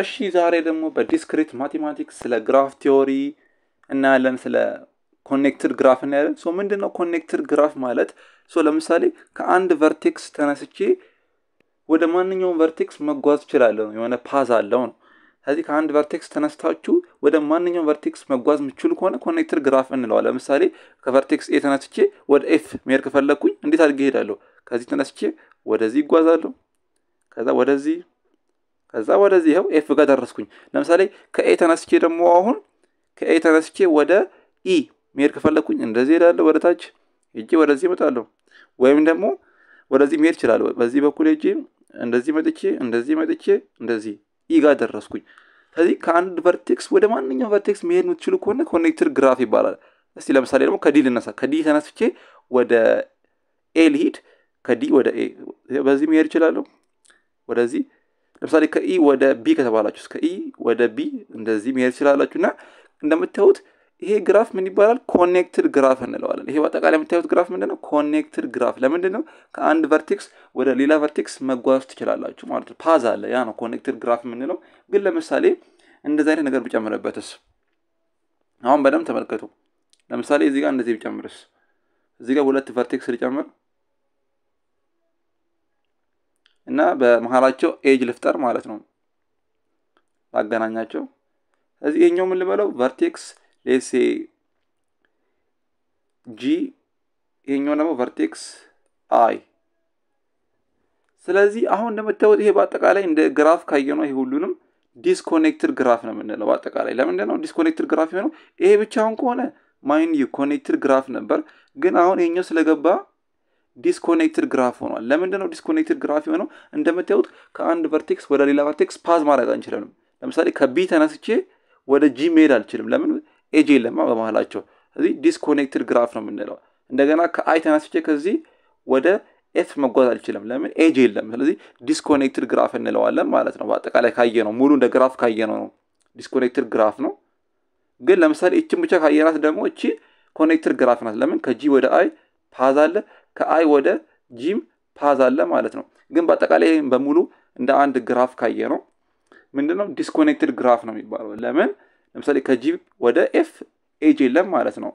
እሺ ዛሬ ደግሞ በዲስክሪት ማቴማቲክስ ስለ ግራፍ ቲዎሪ እናያለን። ስለ ኮኔክትድ ግራፍ እናያለን። ሶ ምንድን ነው ኮኔክትድ ግራፍ ማለት? ሶ ለምሳሌ ከአንድ ቨርቴክስ ተነስቼ ወደ ማንኛውም ቨርቴክስ መጓዝ ይችላለሁ የሆነ ፓዝ አለው ነው። ስለዚህ ከአንድ ቨርቴክስ ተነስታችሁ ወደ ማንኛውም ቨርቴክስ መጓዝ የምችሉ ከሆነ ኮኔክትድ ግራፍ እንለዋል። ለምሳሌ ከቨርቴክስ ኤ ተነስቼ ወደ ኤፍ መሄድ ከፈለግኩኝ እንዴት አድርጌ እሄዳለሁ? ከዚህ ተነስቼ ወደዚህ ይጓዛለሁ። ከዛ ወደዚህ ከዛ ወደዚህ ይኸው ኤፍ ጋር ደረስኩኝ። ለምሳሌ ከኤ ተነስቼ ደግሞ አሁን ከኤ ተነስቼ ወደ ኢ መሄድ ከፈለግኩኝ እንደዚህ ሄዳለሁ፣ ወደ ታች ሄጄ ወደዚህ እመጣለሁ። ወይም ደግሞ ወደዚህ መሄድ እችላለሁ። በዚህ በኩል ሄጄ እንደዚህ መጥቼ እንደዚህ መጥቼ እንደዚህ ኢ ጋር ደረስኩኝ። ስለዚህ ከአንድ ቨርቴክስ ወደ ማንኛውም ቨርቴክስ መሄድ የምትችሉ ከሆነ ኮኔክትር ግራፍ ይባላል። እስቲ ለምሳሌ ደግሞ ከዲ ልነሳ። ከዲ ተነስቼ ወደ ኤ ልሂድ። ከዲ ወደ ኤ በዚህ መሄድ እችላለሁ፣ ወደዚህ ለምሳሌ ከኢ ወደ ቢ ከተባላችሁ ከኢ ወደ ቢ እንደዚህ መሄድ ትችላላችሁ እና እንደምታዩት ይሄ ግራፍ ምን ይባላል? ኮኔክትድ ግራፍ እንለዋለን። ይሄ በአጠቃላይ የምታዩት ግራፍ ምንድነው ኮኔክትድ ግራፍ። ለምንድን ነው ከአንድ ቨርቴክስ ወደ ሌላ ቨርቴክስ መጓዝ ትችላላችሁ ማለት ነው። ፓዝ አለ፣ ያ ነው ኮኔክትድ ግራፍ የምንለው። ግን ለምሳሌ እንደዚ አይነት ነገር ብጨምርበትስ? አሁን በደንብ ተመልከቱ። ለምሳሌ እዚህ ጋር እንደዚህ ብጨምርስ? እዚህ ጋር ሁለት ቨርቲክስ ልጨምር እና በመሀላቸው ኤጅ ልፍጠር ማለት ነው ባገናኛቸው። ስለዚህ የኛው ምን ልበለው ቨርቴክስ ሌሴ ጂ፣ ይሄኛው ደግሞ ቨርቴክስ አይ። ስለዚህ አሁን እንደምታዩት ይሄ በአጠቃላይ እንደ ግራፍ ካየነው ይሄ ሁሉንም ዲስኮኔክትድ ግራፍ ነው የምንለው። በአጠቃላይ ለምንድን ነው ዲስኮኔክትድ ግራፍ የሆነው? ይሄ ብቻውን ከሆነ ማይንድ ዩ ኮኔክትድ ግራፍ ነበር፣ ግን አሁን ይሄኛው ስለገባ ዲስኮኔክትድ ግራፍ ሆኗል። ለምንድነው ነው ዲስኮኔክትድ ግራፍ የሆነው? እንደምታዩት ከአንድ ቨርቴክስ ወደ ሌላ ቨርቴክስ ፓዝ ማድረግ አንችልም። ለምሳሌ ከቢ ተነስቼ ወደ ጂ መሄድ አልችልም። ለምን? ኤጅ የለማ በመላቸው ስለዚህ ዲስኮኔክትድ ግራፍ ነው የምንለው። እንደገና ከአይ ተነስቼ ከዚህ ወደ ኤፍ መጓዝ አልችልም። ለምን? ኤጅ የለም። ስለዚህ ዲስኮኔክትድ ግራፍ እንለዋለን ማለት ነው። በአጠቃላይ ካየ ነው ሙሉ እንደ ግራፍ ካየ ነው ነው ዲስኮኔክትድ ግራፍ ነው። ግን ለምሳሌ እችን ብቻ ካየናት ደግሞ እቺ ኮኔክትድ ግራፍ ናት። ለምን? ከጂ ወደ አይ ፓዝ አለ ከአይ ወደ ጂም ፓዝ አለ ማለት ነው። ግን በአጠቃላይ ይህም በሙሉ እንደ አንድ ግራፍ ካየ ነው ምንድነው ዲስኮኔክትድ ግራፍ ነው የሚባለው። ለምን ለምሳሌ ከጂ ወደ ኤፍ ኤጅ የለም ማለት ነው።